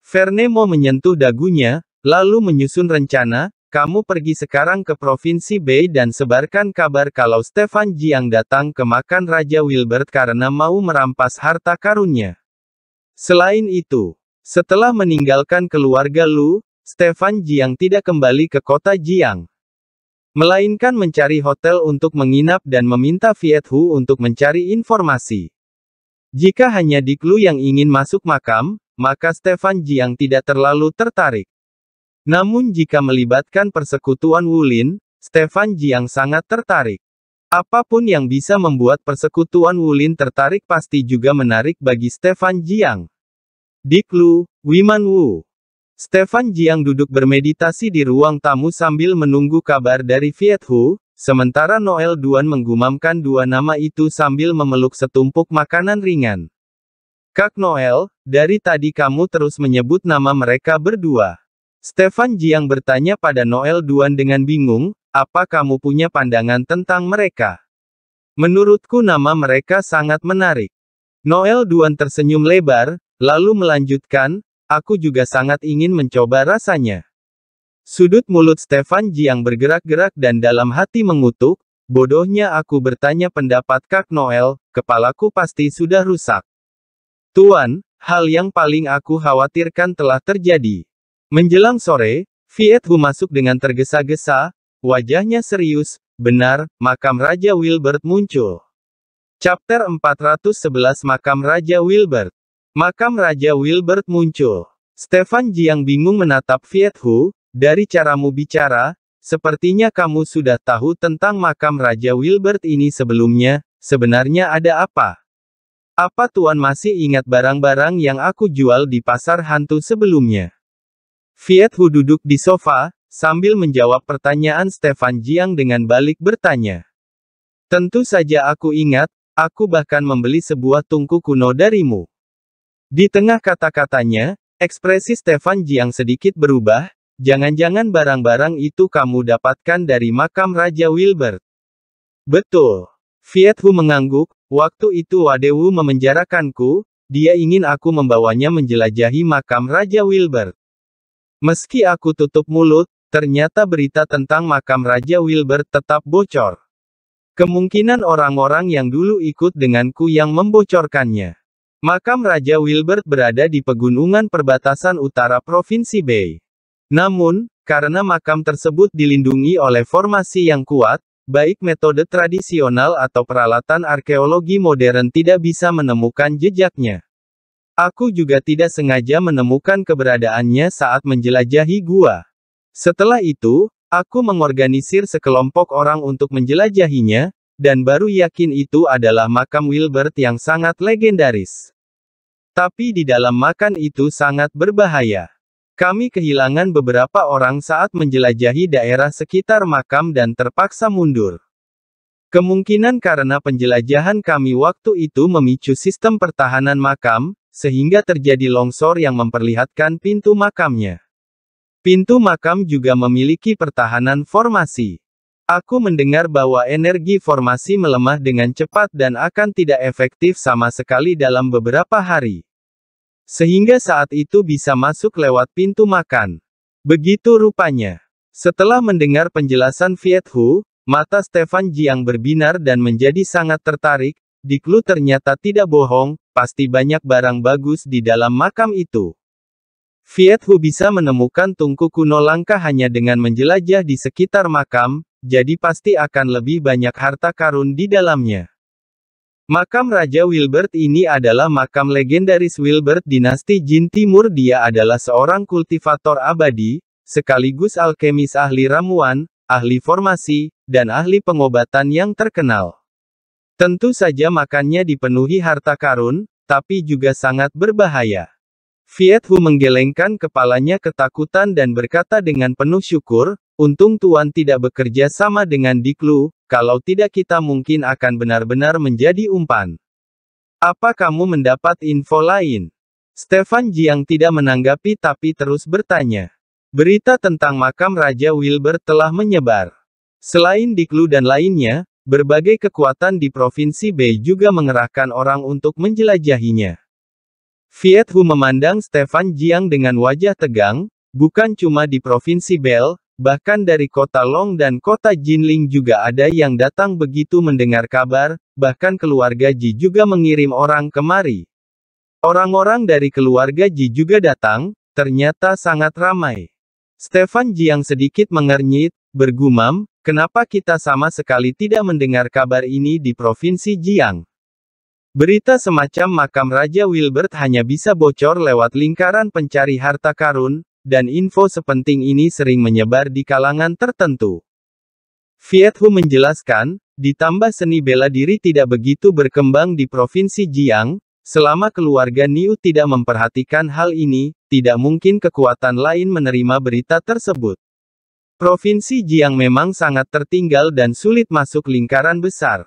Fernemo menyentuh dagunya, lalu menyusun rencana, kamu pergi sekarang ke Provinsi B dan sebarkan kabar kalau Stefan Jiang datang ke makan Raja Wilbert karena mau merampas harta karunnya. Selain itu, setelah meninggalkan keluarga Lu, Stefan Jiang tidak kembali ke kota Jiang. Melainkan mencari hotel untuk menginap dan meminta Viet Hu untuk mencari informasi. Jika hanya Dick Lu yang ingin masuk makam, maka Stefan Jiang tidak terlalu tertarik. Namun jika melibatkan persekutuan Wulin, Stefan Jiang sangat tertarik. Apapun yang bisa membuat persekutuan Wulin tertarik pasti juga menarik bagi Stefan Jiang. Dick Lu, Wiman Wu Stefan Jiang duduk bermeditasi di ruang tamu sambil menunggu kabar dari Viet Hu, sementara Noel Duan menggumamkan dua nama itu sambil memeluk setumpuk makanan ringan. Kak Noel, dari tadi kamu terus menyebut nama mereka berdua. Stefan Jiang bertanya pada Noel Duan dengan bingung, apa kamu punya pandangan tentang mereka? Menurutku nama mereka sangat menarik. Noel Duan tersenyum lebar, lalu melanjutkan, Aku juga sangat ingin mencoba rasanya. Sudut mulut Stefan Ji yang bergerak-gerak dan dalam hati mengutuk, bodohnya aku bertanya pendapat Kak Noel, kepalaku pasti sudah rusak. Tuan, hal yang paling aku khawatirkan telah terjadi. Menjelang sore, Viet Hu masuk dengan tergesa-gesa, wajahnya serius, benar, makam Raja Wilbert muncul. Chapter 411 Makam Raja Wilbert Makam Raja Wilbert muncul. Stefan Jiang bingung menatap Viet Hu, dari caramu bicara, sepertinya kamu sudah tahu tentang makam Raja Wilbert ini sebelumnya, sebenarnya ada apa? Apa Tuan masih ingat barang-barang yang aku jual di pasar hantu sebelumnya? Viet Hu duduk di sofa, sambil menjawab pertanyaan Stefan Jiang dengan balik bertanya. Tentu saja aku ingat, aku bahkan membeli sebuah tungku kuno darimu. Di tengah kata-katanya, ekspresi Stefan Jiang sedikit berubah, jangan-jangan barang-barang itu kamu dapatkan dari makam Raja Wilbert. Betul. Viet Hu mengangguk, waktu itu Wade Wu memenjarakanku, dia ingin aku membawanya menjelajahi makam Raja Wilbert. Meski aku tutup mulut, ternyata berita tentang makam Raja Wilbert tetap bocor. Kemungkinan orang-orang yang dulu ikut denganku yang membocorkannya. Makam Raja Wilbert berada di pegunungan perbatasan utara Provinsi Bay. Namun, karena makam tersebut dilindungi oleh formasi yang kuat, baik metode tradisional atau peralatan arkeologi modern tidak bisa menemukan jejaknya. Aku juga tidak sengaja menemukan keberadaannya saat menjelajahi gua. Setelah itu, aku mengorganisir sekelompok orang untuk menjelajahinya, dan baru yakin itu adalah makam Wilbert yang sangat legendaris. Tapi di dalam makan itu sangat berbahaya. Kami kehilangan beberapa orang saat menjelajahi daerah sekitar makam dan terpaksa mundur. Kemungkinan karena penjelajahan kami waktu itu memicu sistem pertahanan makam, sehingga terjadi longsor yang memperlihatkan pintu makamnya. Pintu makam juga memiliki pertahanan formasi. Aku mendengar bahwa energi formasi melemah dengan cepat dan akan tidak efektif sama sekali dalam beberapa hari. Sehingga saat itu bisa masuk lewat pintu makan. Begitu rupanya. Setelah mendengar penjelasan Viet Hu, mata Stefan Jiang berbinar dan menjadi sangat tertarik, Diklu ternyata tidak bohong, pasti banyak barang bagus di dalam makam itu. Viet Hu bisa menemukan tungku kuno langka hanya dengan menjelajah di sekitar makam, jadi pasti akan lebih banyak harta karun di dalamnya. Makam Raja Wilbert ini adalah makam legendaris Wilbert dinasti Jin Timur dia adalah seorang kultivator abadi, sekaligus alkemis ahli ramuan, ahli formasi, dan ahli pengobatan yang terkenal. Tentu saja makannya dipenuhi harta karun, tapi juga sangat berbahaya. Viet Hu menggelengkan kepalanya ketakutan dan berkata dengan penuh syukur, untung Tuan tidak bekerja sama dengan Diklu, kalau tidak kita mungkin akan benar-benar menjadi umpan. Apa kamu mendapat info lain? Stefan Jiang tidak menanggapi tapi terus bertanya. Berita tentang makam Raja Wilbur telah menyebar. Selain Diklu dan lainnya, berbagai kekuatan di Provinsi B juga mengerahkan orang untuk menjelajahinya. Viet Hu memandang Stefan Jiang dengan wajah tegang, bukan cuma di Provinsi Bel, bahkan dari kota Long dan kota Jinling juga ada yang datang begitu mendengar kabar, bahkan keluarga Ji juga mengirim orang kemari. Orang-orang dari keluarga Ji juga datang, ternyata sangat ramai. Stefan Jiang sedikit mengernyit, bergumam, kenapa kita sama sekali tidak mendengar kabar ini di Provinsi Jiang. Berita semacam makam Raja Wilbert hanya bisa bocor lewat lingkaran pencari harta karun, dan info sepenting ini sering menyebar di kalangan tertentu. Viet Hu menjelaskan, ditambah seni bela diri tidak begitu berkembang di Provinsi Jiang, selama keluarga Niu tidak memperhatikan hal ini, tidak mungkin kekuatan lain menerima berita tersebut. Provinsi Jiang memang sangat tertinggal dan sulit masuk lingkaran besar.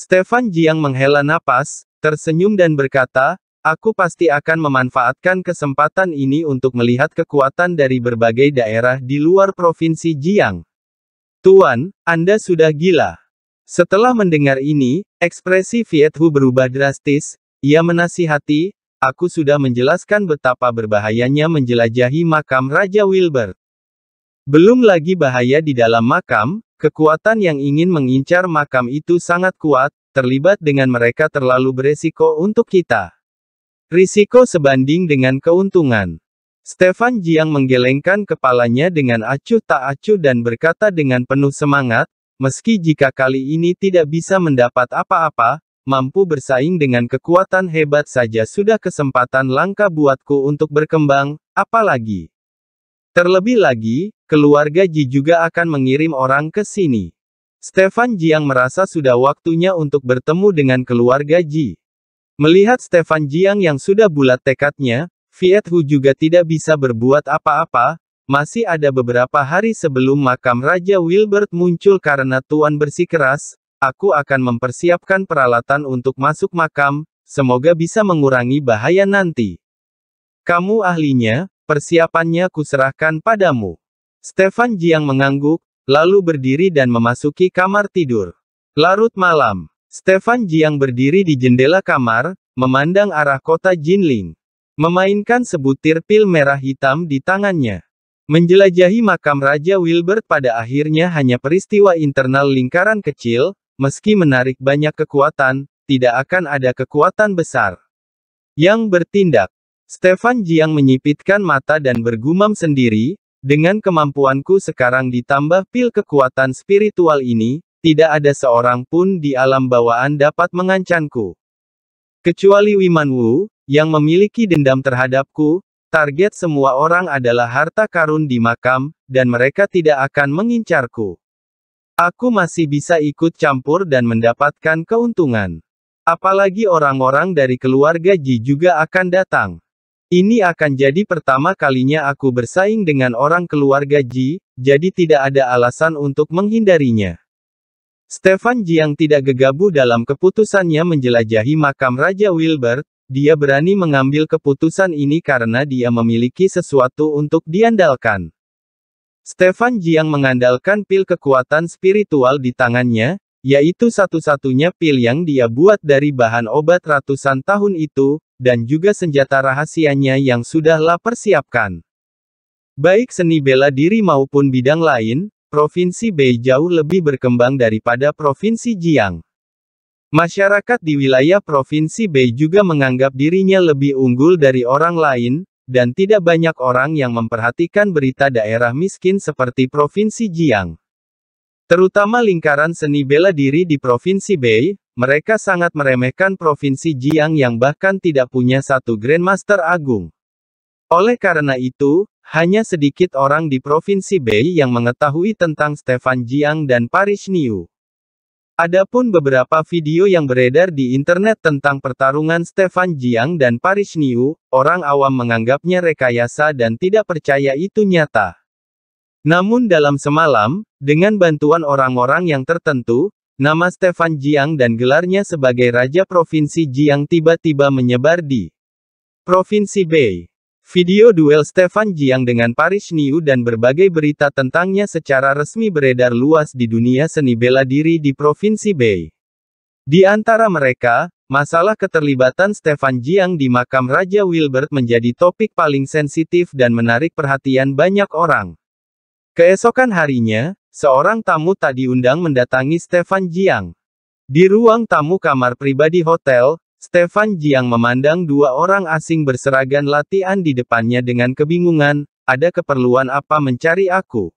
Stefan Jiang menghela napas, tersenyum dan berkata, Aku pasti akan memanfaatkan kesempatan ini untuk melihat kekuatan dari berbagai daerah di luar provinsi Jiang. Tuan, Anda sudah gila. Setelah mendengar ini, ekspresi Viet Hu berubah drastis, ia menasihati, aku sudah menjelaskan betapa berbahayanya menjelajahi makam Raja Wilbert. Belum lagi bahaya di dalam makam, kekuatan yang ingin mengincar makam itu sangat kuat, terlibat dengan mereka terlalu beresiko untuk kita. Risiko sebanding dengan keuntungan. Stefan Jiang menggelengkan kepalanya dengan acuh tak acuh dan berkata dengan penuh semangat, meski jika kali ini tidak bisa mendapat apa-apa, mampu bersaing dengan kekuatan hebat saja sudah kesempatan langka buatku untuk berkembang, apalagi. Terlebih lagi, keluarga Ji juga akan mengirim orang ke sini. Stefan Jiang merasa sudah waktunya untuk bertemu dengan keluarga Ji. Melihat Stefan Jiang yang sudah bulat tekadnya, Viet Hu juga tidak bisa berbuat apa-apa, masih ada beberapa hari sebelum makam Raja Wilbert muncul karena Tuan bersikeras, aku akan mempersiapkan peralatan untuk masuk makam, semoga bisa mengurangi bahaya nanti. Kamu ahlinya, persiapannya kuserahkan padamu. Stefan Jiang mengangguk, lalu berdiri dan memasuki kamar tidur. Larut malam, Stefan Jiang berdiri di jendela kamar, memandang arah kota Jinling. Memainkan sebutir pil merah hitam di tangannya. Menjelajahi makam Raja Wilbert pada akhirnya hanya peristiwa internal lingkaran kecil, meski menarik banyak kekuatan, tidak akan ada kekuatan besar yang bertindak. Stefan Jiang menyipitkan mata dan bergumam sendiri, dengan kemampuanku sekarang ditambah pil kekuatan spiritual ini, tidak ada seorang pun di alam bawaan dapat mengancanku. Kecuali Wiman Wu, yang memiliki dendam terhadapku, target semua orang adalah harta karun di makam, dan mereka tidak akan mengincarku. Aku masih bisa ikut campur dan mendapatkan keuntungan. Apalagi orang-orang dari keluarga Ji juga akan datang. Ini akan jadi pertama kalinya aku bersaing dengan orang keluarga Ji, jadi tidak ada alasan untuk menghindarinya. Stefan Ji yang tidak gegabah dalam keputusannya menjelajahi makam Raja Wilbur, dia berani mengambil keputusan ini karena dia memiliki sesuatu untuk diandalkan. Stefan Ji yang mengandalkan pil kekuatan spiritual di tangannya, yaitu satu-satunya pil yang dia buat dari bahan obat ratusan tahun itu, dan juga senjata rahasianya yang sudah sudahlah persiapkan. Baik seni bela diri maupun bidang lain, Provinsi Bei jauh lebih berkembang daripada Provinsi Jiang. Masyarakat di wilayah Provinsi Bei juga menganggap dirinya lebih unggul dari orang lain, dan tidak banyak orang yang memperhatikan berita daerah miskin seperti Provinsi Jiang. Terutama lingkaran seni bela diri di Provinsi Bei, mereka sangat meremehkan Provinsi Jiang yang bahkan tidak punya satu Grandmaster Agung. Oleh karena itu, hanya sedikit orang di Provinsi Bei yang mengetahui tentang Stefan Jiang dan Paris Niu. Adapun beberapa video yang beredar di internet tentang pertarungan Stefan Jiang dan Paris Niu, orang awam menganggapnya rekayasa dan tidak percaya itu nyata. Namun dalam semalam, dengan bantuan orang-orang yang tertentu, nama Stefan Jiang dan gelarnya sebagai Raja Provinsi Jiang tiba-tiba menyebar di Provinsi Bei. Video duel Stefan Jiang dengan Paris Niu dan berbagai berita tentangnya secara resmi beredar luas di dunia seni bela diri di Provinsi Bei. Di antara mereka, masalah keterlibatan Stefan Jiang di makam Raja Wilbert menjadi topik paling sensitif dan menarik perhatian banyak orang. Keesokan harinya, seorang tamu tak diundang mendatangi Stefan Jiang. Di ruang tamu kamar pribadi hotel, Stefan Jiang memandang dua orang asing berseragam latihan di depannya dengan kebingungan, ada keperluan apa mencari aku?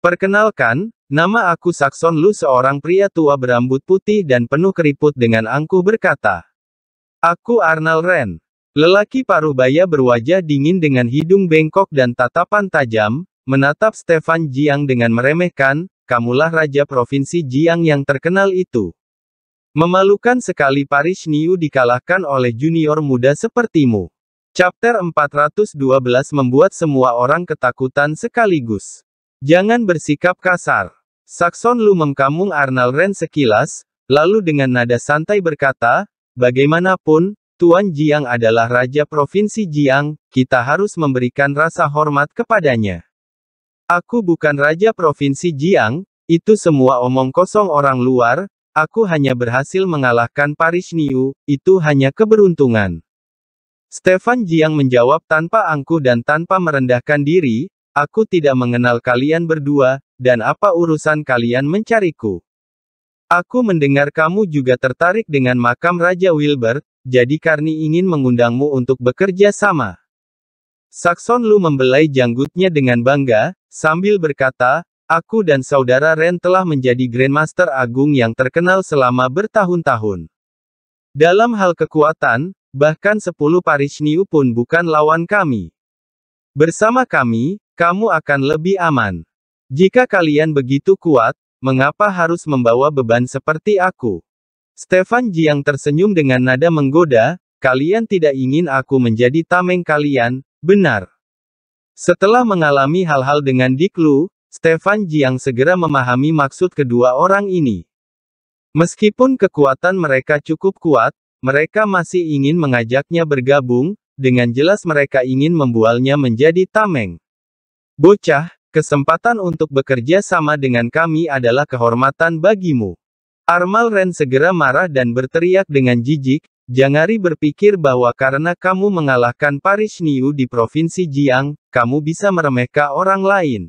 Perkenalkan, nama aku Saxon Lu seorang pria tua berambut putih dan penuh keriput dengan angkuh berkata. Aku Arnal Ren. Lelaki paruh baya berwajah dingin dengan hidung bengkok dan tatapan tajam, Menatap Stefan Jiang dengan meremehkan, kamulah raja provinsi Jiang yang terkenal itu. Memalukan sekali Paris Niu dikalahkan oleh junior muda sepertimu. Chapter 412 membuat semua orang ketakutan sekaligus. Jangan bersikap kasar. Saxon Lu mengkamung Arnal Ren sekilas, lalu dengan nada santai berkata, Bagaimanapun, Tuan Jiang adalah Raja Provinsi Jiang, kita harus memberikan rasa hormat kepadanya. Aku bukan raja provinsi Jiang, itu semua omong kosong orang luar, aku hanya berhasil mengalahkan Paris Niu, itu hanya keberuntungan. Stefan Jiang menjawab tanpa angkuh dan tanpa merendahkan diri, aku tidak mengenal kalian berdua, dan apa urusan kalian mencariku. Aku mendengar kamu juga tertarik dengan makam Raja Wilbert, jadi Karni ingin mengundangmu untuk bekerja sama. Saxon Lu membelai janggutnya dengan bangga, sambil berkata, Aku dan saudara Ren telah menjadi Grandmaster Agung yang terkenal selama bertahun-tahun. Dalam hal kekuatan, bahkan 10 Parishniu pun bukan lawan kami. Bersama kami, kamu akan lebih aman. Jika kalian begitu kuat, mengapa harus membawa beban seperti aku? Stefan Jiang tersenyum dengan nada menggoda, kalian tidak ingin aku menjadi tameng kalian, Benar. Setelah mengalami hal-hal dengan diklu Stefan Jiang segera memahami maksud kedua orang ini. Meskipun kekuatan mereka cukup kuat, mereka masih ingin mengajaknya bergabung, dengan jelas mereka ingin membualnya menjadi tameng. Bocah, kesempatan untuk bekerja sama dengan kami adalah kehormatan bagimu. Armal Ren segera marah dan berteriak dengan jijik, Jangari berpikir bahwa karena kamu mengalahkan Paris Niu di Provinsi Jiang, kamu bisa meremehkan orang lain.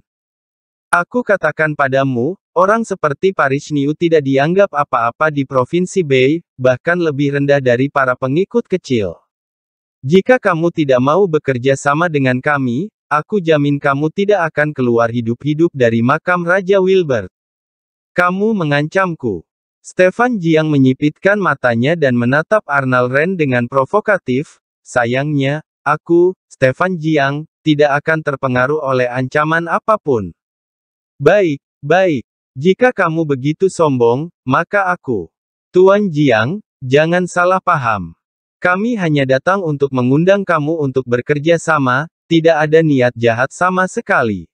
Aku katakan padamu, orang seperti Paris Niu tidak dianggap apa-apa di Provinsi Bei, bahkan lebih rendah dari para pengikut kecil. Jika kamu tidak mau bekerja sama dengan kami, aku jamin kamu tidak akan keluar hidup-hidup dari makam Raja Wilbert. Kamu mengancamku. Stefan Jiang menyipitkan matanya dan menatap Arnal Ren dengan provokatif, sayangnya, aku, Stefan Jiang, tidak akan terpengaruh oleh ancaman apapun. Baik, baik, jika kamu begitu sombong, maka aku. Tuan Jiang, jangan salah paham. Kami hanya datang untuk mengundang kamu untuk bekerja sama, tidak ada niat jahat sama sekali.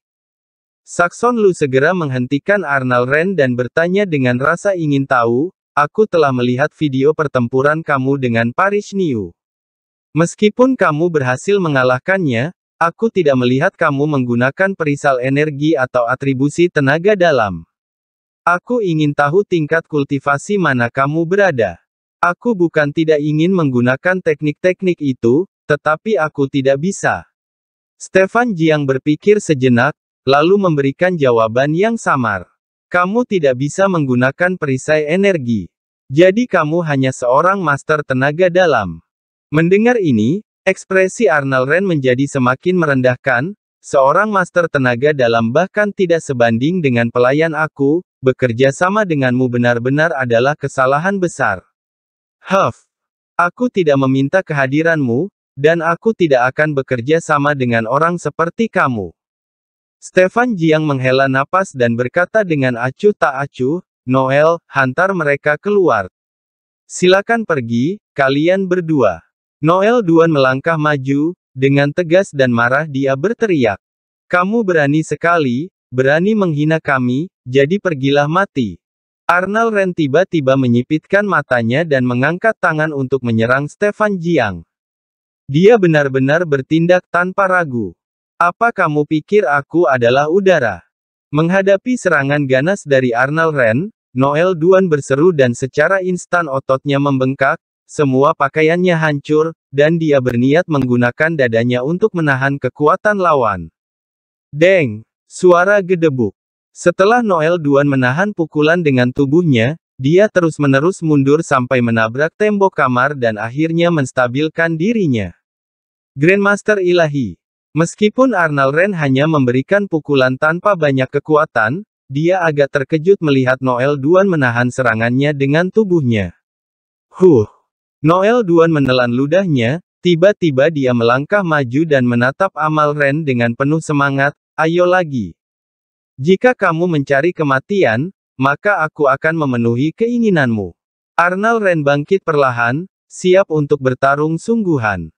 Saxon Lu segera menghentikan Arnold Ren dan bertanya dengan rasa ingin tahu, aku telah melihat video pertempuran kamu dengan Paris New. Meskipun kamu berhasil mengalahkannya, aku tidak melihat kamu menggunakan perisal energi atau atribusi tenaga dalam. Aku ingin tahu tingkat kultivasi mana kamu berada. Aku bukan tidak ingin menggunakan teknik-teknik itu, tetapi aku tidak bisa. Stefan Jiang berpikir sejenak, Lalu memberikan jawaban yang samar. Kamu tidak bisa menggunakan perisai energi. Jadi kamu hanya seorang master tenaga dalam. Mendengar ini, ekspresi Arnold Ren menjadi semakin merendahkan, seorang master tenaga dalam bahkan tidak sebanding dengan pelayan aku, bekerja sama denganmu benar-benar adalah kesalahan besar. Huff, aku tidak meminta kehadiranmu, dan aku tidak akan bekerja sama dengan orang seperti kamu. Stefan Jiang menghela napas dan berkata dengan acuh tak acuh, Noel, hantar mereka keluar. Silakan pergi, kalian berdua. Noel Duan melangkah maju, dengan tegas dan marah dia berteriak. Kamu berani sekali, berani menghina kami, jadi pergilah mati. Arnal Ren tiba-tiba menyipitkan matanya dan mengangkat tangan untuk menyerang Stefan Jiang. Dia benar-benar bertindak tanpa ragu. Apa kamu pikir aku adalah udara? Menghadapi serangan ganas dari Arnold Ren, Noel Duan berseru dan secara instan ototnya membengkak, semua pakaiannya hancur, dan dia berniat menggunakan dadanya untuk menahan kekuatan lawan. Deng! Suara gedebuk. Setelah Noel Duan menahan pukulan dengan tubuhnya, dia terus-menerus mundur sampai menabrak tembok kamar dan akhirnya menstabilkan dirinya. Grandmaster Ilahi Meskipun Ren hanya memberikan pukulan tanpa banyak kekuatan, dia agak terkejut melihat Noel Duan menahan serangannya dengan tubuhnya. Huh! Noel Duan menelan ludahnya, tiba-tiba dia melangkah maju dan menatap Amal Ren dengan penuh semangat, ayo lagi. Jika kamu mencari kematian, maka aku akan memenuhi keinginanmu. Arnal Ren bangkit perlahan, siap untuk bertarung sungguhan.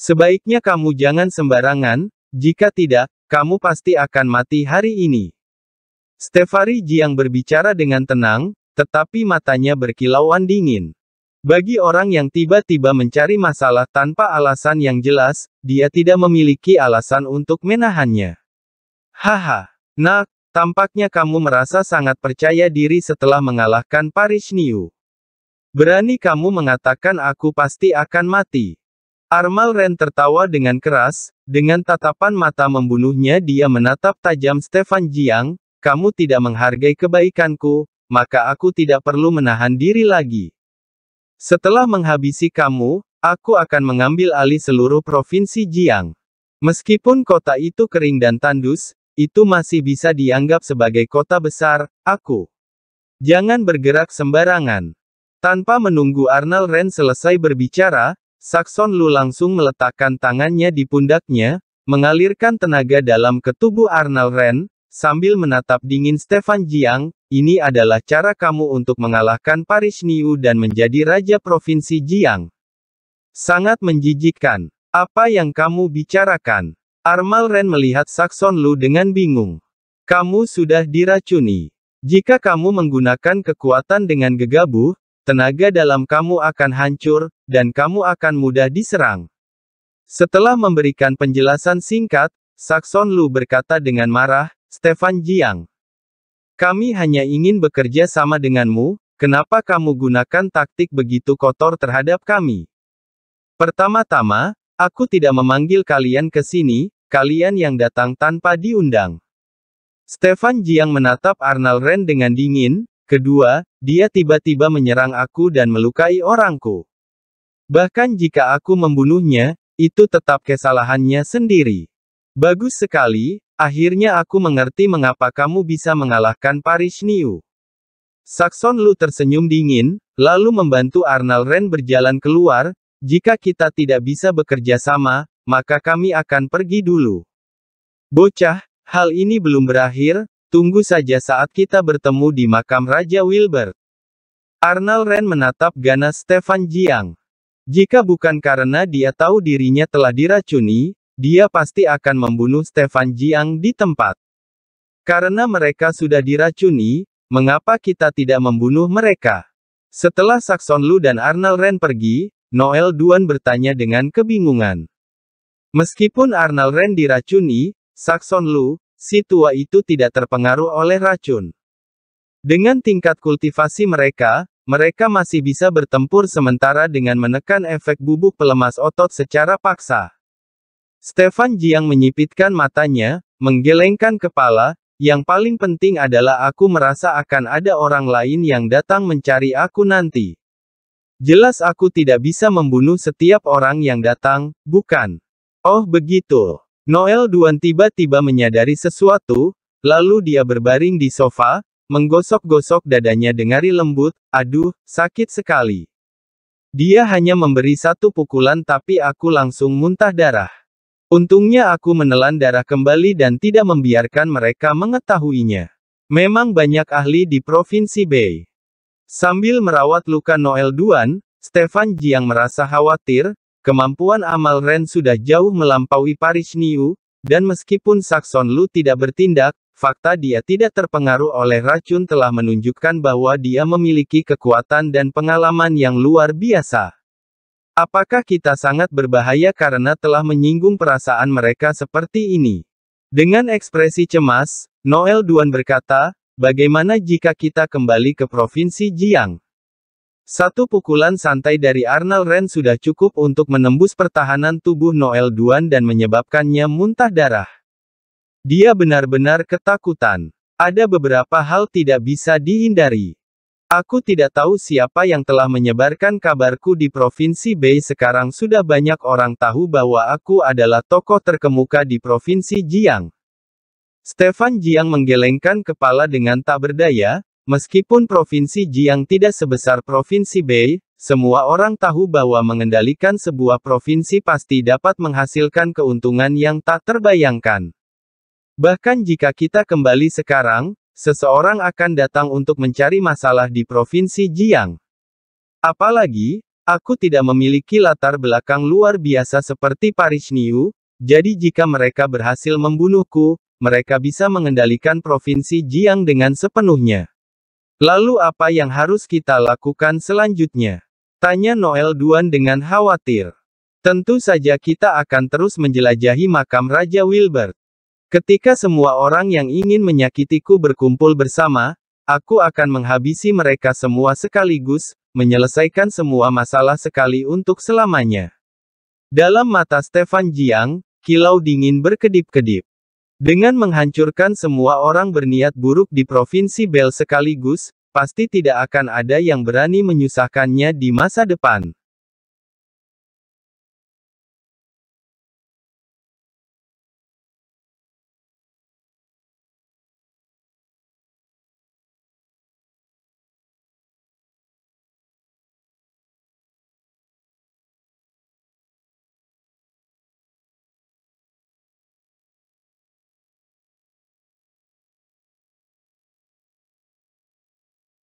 Sebaiknya kamu jangan sembarangan, jika tidak, kamu pasti akan mati hari ini. Stefari Jiang berbicara dengan tenang, tetapi matanya berkilauan dingin. Bagi orang yang tiba-tiba mencari masalah tanpa alasan yang jelas, dia tidak memiliki alasan untuk menahannya. Haha, nak, tampaknya kamu merasa sangat percaya diri setelah mengalahkan Paris New. Berani kamu mengatakan aku pasti akan mati. Armal Ren tertawa dengan keras, dengan tatapan mata membunuhnya dia menatap tajam Stefan Jiang, kamu tidak menghargai kebaikanku, maka aku tidak perlu menahan diri lagi. Setelah menghabisi kamu, aku akan mengambil alih seluruh provinsi Jiang. Meskipun kota itu kering dan tandus, itu masih bisa dianggap sebagai kota besar, aku. Jangan bergerak sembarangan. Tanpa menunggu Arnal Ren selesai berbicara, Saxon Lu langsung meletakkan tangannya di pundaknya, mengalirkan tenaga dalam ke tubuh Arnold Ren, sambil menatap dingin Stefan Jiang, ini adalah cara kamu untuk mengalahkan Paris Niu dan menjadi Raja Provinsi Jiang. Sangat menjijikkan. Apa yang kamu bicarakan? Armal Ren melihat Saxon Lu dengan bingung. Kamu sudah diracuni. Jika kamu menggunakan kekuatan dengan gegabah, tenaga dalam kamu akan hancur, dan kamu akan mudah diserang. Setelah memberikan penjelasan singkat, Saxon Lu berkata dengan marah, Stefan Jiang. Kami hanya ingin bekerja sama denganmu, kenapa kamu gunakan taktik begitu kotor terhadap kami? Pertama-tama, aku tidak memanggil kalian ke sini, kalian yang datang tanpa diundang. Stefan Jiang menatap Arnal Ren dengan dingin, Kedua, dia tiba-tiba menyerang aku dan melukai orangku. Bahkan jika aku membunuhnya, itu tetap kesalahannya sendiri. Bagus sekali, akhirnya aku mengerti mengapa kamu bisa mengalahkan Paris New. Saxon Lu tersenyum dingin, lalu membantu Arnold Ren berjalan keluar, jika kita tidak bisa bekerja sama, maka kami akan pergi dulu. Bocah, hal ini belum berakhir, Tunggu saja saat kita bertemu di makam Raja Wilbert. Arnold Ren menatap Gana Stefan Jiang. Jika bukan karena dia tahu dirinya telah diracuni, dia pasti akan membunuh Stefan Jiang di tempat. Karena mereka sudah diracuni, mengapa kita tidak membunuh mereka? Setelah Saxon Lu dan Arnold Ren pergi, Noel Duan bertanya dengan kebingungan. Meskipun Arnold Ren diracuni, Saxon Lu, si tua itu tidak terpengaruh oleh racun. Dengan tingkat kultivasi mereka, mereka masih bisa bertempur sementara dengan menekan efek bubuk pelemas otot secara paksa. Stefan Jiang menyipitkan matanya, menggelengkan kepala, yang paling penting adalah aku merasa akan ada orang lain yang datang mencari aku nanti. Jelas aku tidak bisa membunuh setiap orang yang datang, bukan? Oh begitu. Noel Duan tiba-tiba menyadari sesuatu, lalu dia berbaring di sofa, menggosok-gosok dadanya dengan lembut, aduh, sakit sekali. Dia hanya memberi satu pukulan tapi aku langsung muntah darah. Untungnya aku menelan darah kembali dan tidak membiarkan mereka mengetahuinya. Memang banyak ahli di Provinsi Bay. Sambil merawat luka Noel Duan, Stefan Jiang merasa khawatir, Kemampuan amal Ren sudah jauh melampaui Paris Niu, dan meskipun Saxon Lu tidak bertindak, fakta dia tidak terpengaruh oleh racun telah menunjukkan bahwa dia memiliki kekuatan dan pengalaman yang luar biasa. Apakah kita sangat berbahaya karena telah menyinggung perasaan mereka seperti ini? Dengan ekspresi cemas, Noel Duan berkata, bagaimana jika kita kembali ke Provinsi Jiang? Satu pukulan santai dari Arnold Ren sudah cukup untuk menembus pertahanan tubuh Noel Duan dan menyebabkannya muntah darah. Dia benar-benar ketakutan. Ada beberapa hal tidak bisa dihindari. Aku tidak tahu siapa yang telah menyebarkan kabarku di Provinsi B. Sekarang sudah banyak orang tahu bahwa aku adalah tokoh terkemuka di Provinsi Jiang. Stefan Jiang menggelengkan kepala dengan tak berdaya, Meskipun provinsi Jiang tidak sebesar provinsi Bei, semua orang tahu bahwa mengendalikan sebuah provinsi pasti dapat menghasilkan keuntungan yang tak terbayangkan. Bahkan jika kita kembali sekarang, seseorang akan datang untuk mencari masalah di provinsi Jiang. Apalagi, aku tidak memiliki latar belakang luar biasa seperti Paris New, jadi jika mereka berhasil membunuhku, mereka bisa mengendalikan provinsi Jiang dengan sepenuhnya. Lalu apa yang harus kita lakukan selanjutnya? Tanya Noel Duan dengan khawatir. Tentu saja kita akan terus menjelajahi makam Raja Wilbert. Ketika semua orang yang ingin menyakitiku berkumpul bersama, aku akan menghabisi mereka semua sekaligus, menyelesaikan semua masalah sekali untuk selamanya. Dalam mata Stefan Jiang, kilau dingin berkedip-kedip. Dengan menghancurkan semua orang berniat buruk di Provinsi Bel sekaligus, pasti tidak akan ada yang berani menyusahkannya di masa depan.